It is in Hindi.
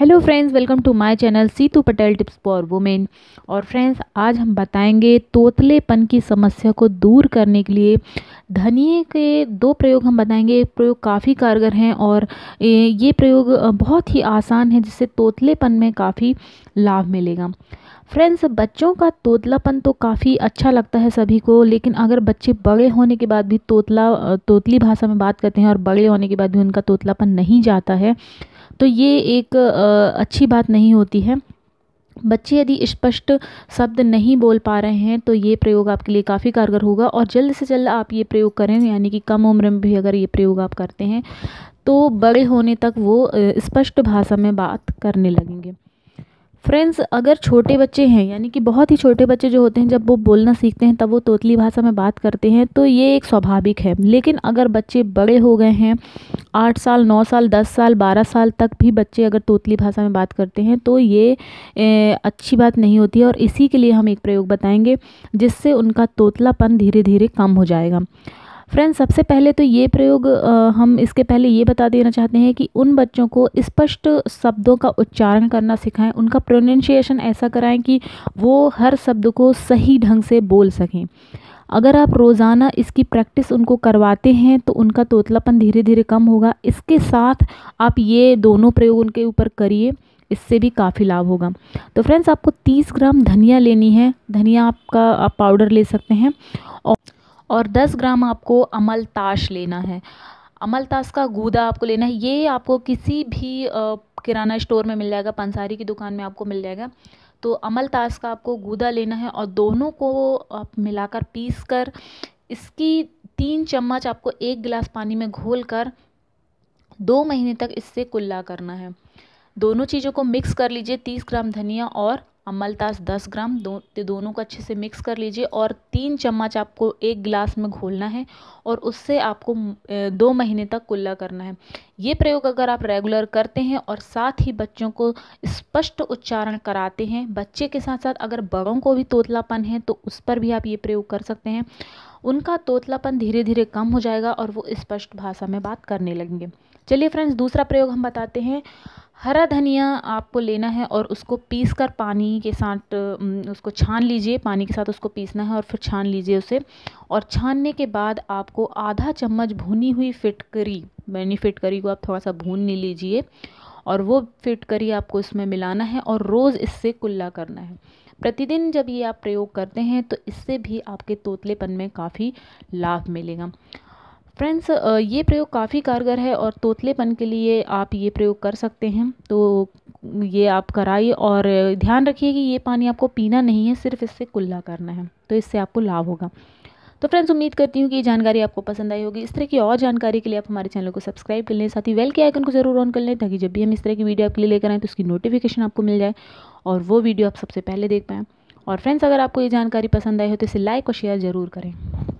hello friends welcome to my channel Situ Patel tips for women और फ्रेंड्स आज हम बताएंगे तोतलेपन की समस्या को दूर करने के लिए धनिए के दो प्रयोग हम बताएंगे प्रयोग काफ़ी कारगर हैं और ये प्रयोग बहुत ही आसान है जिससे तोतलेपन में काफ़ी लाभ मिलेगा फ्रेंड्स बच्चों का तोतलापन तो काफ़ी अच्छा लगता है सभी को लेकिन अगर बच्चे बड़े होने के बाद भी तोतला तोतली भाषा में बात करते हैं और बड़े होने के बाद भी उनका तोतलापन नहीं जाता है तो ये एक अच्छी बात नहीं होती है बच्चे यदि स्पष्ट शब्द नहीं बोल पा रहे हैं तो ये प्रयोग आपके लिए काफ़ी कारगर होगा और जल्द से जल्द आप ये प्रयोग करें यानी कि कम उम्र में भी अगर ये प्रयोग आप करते हैं तो बड़े होने तक वो स्पष्ट भाषा में बात करने लगेंगे फ्रेंड्स अगर छोटे बच्चे हैं यानी कि बहुत ही छोटे बच्चे जो होते हैं जब वो बोलना सीखते हैं तब वो तोतली भाषा में बात करते हैं तो ये एक स्वाभाविक है लेकिन अगर बच्चे बड़े हो गए हैं आठ साल नौ साल दस साल बारह साल तक भी बच्चे अगर तोतली भाषा में बात करते हैं तो ये ए, अच्छी बात नहीं होती है और इसी के लिए हम एक प्रयोग बताएंगे जिससे उनका तोतलापन धीरे धीरे कम हो जाएगा फ्रेंड्स सबसे पहले तो ये प्रयोग हम इसके पहले ये बता देना चाहते हैं कि उन बच्चों को स्पष्ट शब्दों का उच्चारण करना सिखाएं उनका प्रोनाउंसिएशन ऐसा कराएं कि वो हर शब्द को सही ढंग से बोल सकें अगर आप रोज़ाना इसकी प्रैक्टिस उनको करवाते हैं तो उनका तोतलापन धीरे धीरे कम होगा इसके साथ आप ये दोनों प्रयोग उनके ऊपर करिए इससे भी काफ़ी लाभ होगा तो फ्रेंड्स आपको 30 ग्राम धनिया लेनी है धनिया आपका आप पाउडर ले सकते हैं और और दस ग्राम आपको अमल ताश लेना है अमल ताश का गूदा आपको लेना है ये आपको किसी भी किराना स्टोर में मिल जाएगा पंसारी की दुकान में आपको मिल जाएगा तो अमल ताश का आपको गूदा लेना है और दोनों को आप मिलाकर पीस कर इसकी तीन चम्मच आपको एक गिलास पानी में घोल कर दो महीने तक इससे कुल्ला करना है दोनों चीज़ों को मिक्स कर लीजिए तीस ग्राम धनिया और अमलतास दस ग्राम दो दोनों को अच्छे से मिक्स कर लीजिए और तीन चम्मच आपको एक गिलास में घोलना है और उससे आपको दो महीने तक कुल्ला करना है ये प्रयोग अगर आप रेगुलर करते हैं और साथ ही बच्चों को स्पष्ट उच्चारण कराते हैं बच्चे के साथ साथ अगर बड़ों को भी तोतलापन है तो उस पर भी आप ये प्रयोग कर सकते हैं उनका तोतलापन धीरे धीरे कम हो जाएगा और वो स्पष्ट भाषा में बात करने लगेंगे चलिए फ्रेंड्स दूसरा प्रयोग हम बताते हैं हरा धनिया आपको लेना है और उसको पीस कर पानी के साथ उसको छान लीजिए पानी के साथ उसको पीसना है और फिर छान लीजिए उसे और छानने के बाद आपको आधा चम्मच भुनी हुई फिटकरी मैंने फिटकरी को आप थोड़ा सा भून लीजिए और वो फिटकरी आपको इसमें मिलाना है और रोज़ इससे कुल्ला करना है प्रतिदिन जब ये आप प्रयोग करते हैं तो इससे भी आपके तोतलेपन में काफ़ी लाभ मिलेगा फ्रेंड्स ये प्रयोग काफ़ी कारगर है और तोतलेपन के लिए आप ये प्रयोग कर सकते हैं तो ये आप कराइए और ध्यान रखिए कि ये पानी आपको पीना नहीं है सिर्फ इससे कुल्ला करना है तो इससे आपको लाभ होगा तो फ्रेंड्स उम्मीद करती हूँ कि ये जानकारी आपको पसंद आई होगी इस तरह की और जानकारी के लिए आप हमारे चैनल को सब्सक्राइब कर लें साथ ही वेल के आइकन को जरूर ऑन कर लें ताकि जब भी हम इस तरह की वीडियो आपके लिए लेकर आएँ तो उसकी नोटिफिकेशन आपको मिल जाए और वो वीडियो आप सबसे पहले देख पाएँ और फ्रेंड्स अगर आपको ये जानकारी पसंद आई हो तो इसे लाइक और शेयर ज़रूर करें